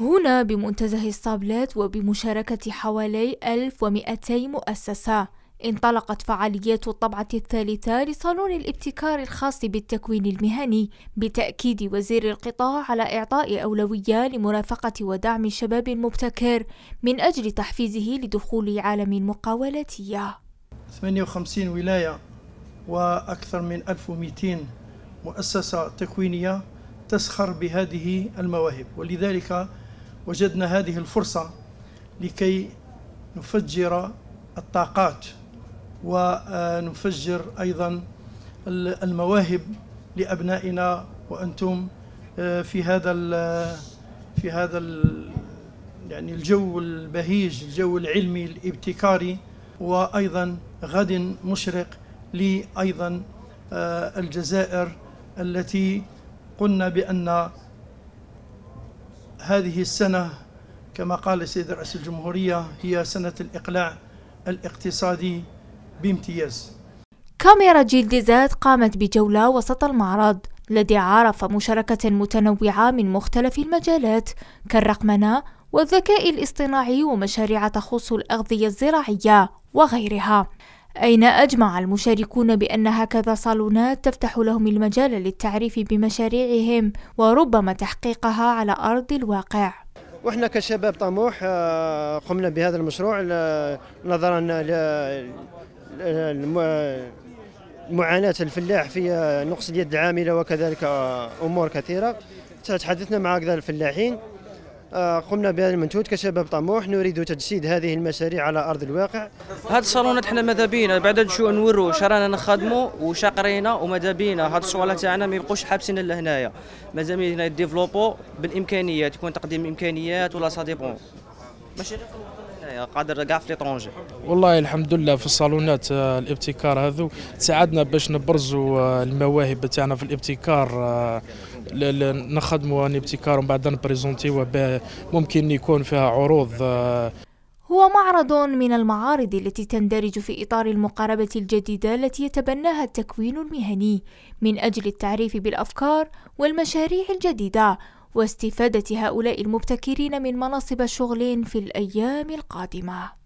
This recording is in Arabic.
هنا بمنتزه الصابلات وبمشاركة حوالي 1200 مؤسسة انطلقت فعاليات الطبعة الثالثة لصالون الابتكار الخاص بالتكوين المهني بتأكيد وزير القطاع على إعطاء أولوية لمرافقة ودعم الشباب المبتكر من أجل تحفيزه لدخول عالم المقاولاتية 58 ولاية وأكثر من 1200 مؤسسة تكوينية تسخر بهذه المواهب ولذلك وجدنا هذه الفرصة لكي نفجر الطاقات ونفجر أيضا المواهب لأبنائنا وأنتم آه، في هذا في هذا يعني الجو البهيج الجو العلمي الابتكاري وأيضا غد مشرق لأيضا آه، الجزائر التي قلنا بأن هذه السنة كما قال السيد رئيس الجمهورية هي سنة الإقلاع الاقتصادي بامتياز كاميرا جيل ديزات قامت بجولة وسط المعرض الذي عرف مشاركة متنوعة من مختلف المجالات كالرقمنة والذكاء الاصطناعي ومشاريع تخص الأغذية الزراعية وغيرها أين أجمع المشاركون بأن هكذا صالونات تفتح لهم المجال للتعريف بمشاريعهم وربما تحقيقها على أرض الواقع وإحنا كشباب طموح آه، قمنا بهذا المشروع نظرا لمعاناة الفلاح في آه، نقص اليد العاملة وكذلك آه، أمور كثيرة تحدثنا مع هكذا الفلاحين آه، قمنا بهذا المنتوج كشباب طموح نريد تجسيد هذه المشاريع على ارض الواقع هاد الصالونات حنا ماذا بينا بعد شو نورو شرانا نخدموا وشقرينا وماذا بينا هاد الصوالح تاعنا ما يبقوش حابسين لهنايا مازال بينا ديفلوبو بالامكانيات يكون تقديم امكانيات ولا سا ديبون ماشي قادر كاع في ليترونجي والله الحمد لله في الصالونات آه، الابتكار هذو ساعدنا باش نبرزوا آه، المواهب تاعنا في الابتكار آه، نخدموا الابتكار ومن بعد نبريزونتيوه ممكن يكون فيها عروض هو معرض من المعارض التي تندرج في إطار المقاربة الجديدة التي يتبناها التكوين المهني من أجل التعريف بالأفكار والمشاريع الجديدة واستفادة هؤلاء المبتكرين من مناصب شغل في الأيام القادمة